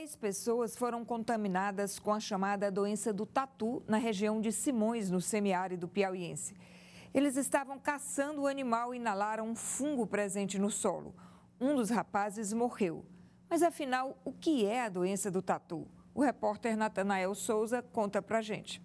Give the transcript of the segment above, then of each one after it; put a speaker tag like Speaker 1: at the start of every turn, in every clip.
Speaker 1: Seis pessoas foram contaminadas com a chamada doença do tatu na região de Simões, no semiárido piauiense. Eles estavam caçando o animal e inalaram um fungo presente no solo. Um dos rapazes morreu. Mas afinal, o que é a doença do tatu? O repórter Natanael Souza conta pra gente.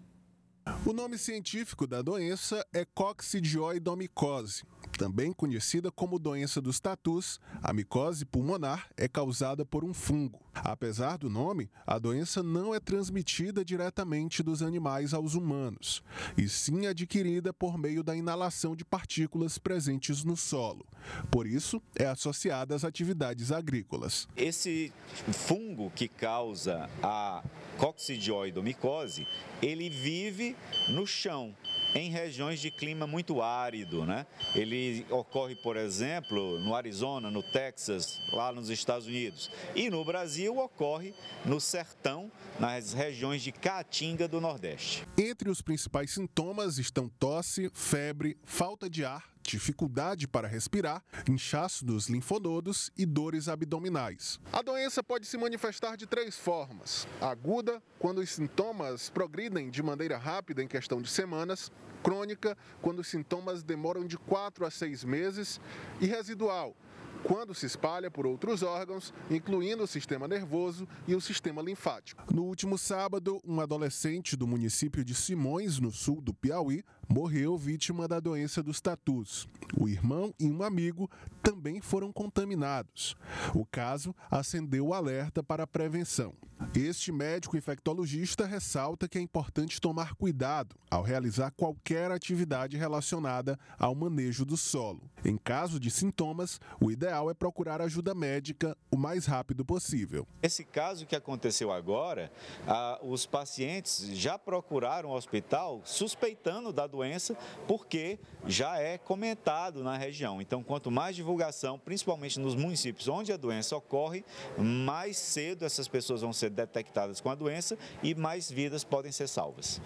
Speaker 2: O nome científico da doença é coccidioidomicose também conhecida como doença dos tatus, a micose pulmonar é causada por um fungo. Apesar do nome, a doença não é transmitida diretamente dos animais aos humanos, e sim adquirida por meio da inalação de partículas presentes no solo. Por isso, é associada às atividades agrícolas.
Speaker 3: Esse fungo que causa a coccidioidomicose, ele vive no chão em regiões de clima muito árido. Né? Ele ocorre, por exemplo, no Arizona, no Texas, lá nos Estados Unidos. E no Brasil ocorre no sertão, nas regiões de Caatinga do Nordeste.
Speaker 2: Entre os principais sintomas estão tosse, febre, falta de ar dificuldade para respirar, inchaço dos linfonodos e dores abdominais. A doença pode se manifestar de três formas: aguda, quando os sintomas progridem de maneira rápida em questão de semanas, crônica, quando os sintomas demoram de quatro a seis meses, e residual, quando se espalha por outros órgãos, incluindo o sistema nervoso e o sistema linfático. No último sábado, um adolescente do município de Simões, no sul do Piauí, morreu vítima da doença dos tatus. O irmão e um amigo também foram contaminados. O caso acendeu o alerta para a prevenção. Este médico infectologista ressalta que é importante tomar cuidado ao realizar qualquer atividade relacionada ao manejo do solo. Em caso de sintomas, o ideal é procurar ajuda médica o mais rápido possível.
Speaker 3: Esse caso que aconteceu agora, ah, os pacientes já procuraram o hospital suspeitando da doença porque já é comentado na região. Então, quanto mais divulgação, principalmente nos municípios onde a doença ocorre, mais cedo essas pessoas vão ser detectadas detectadas com a doença e mais vidas podem ser salvas.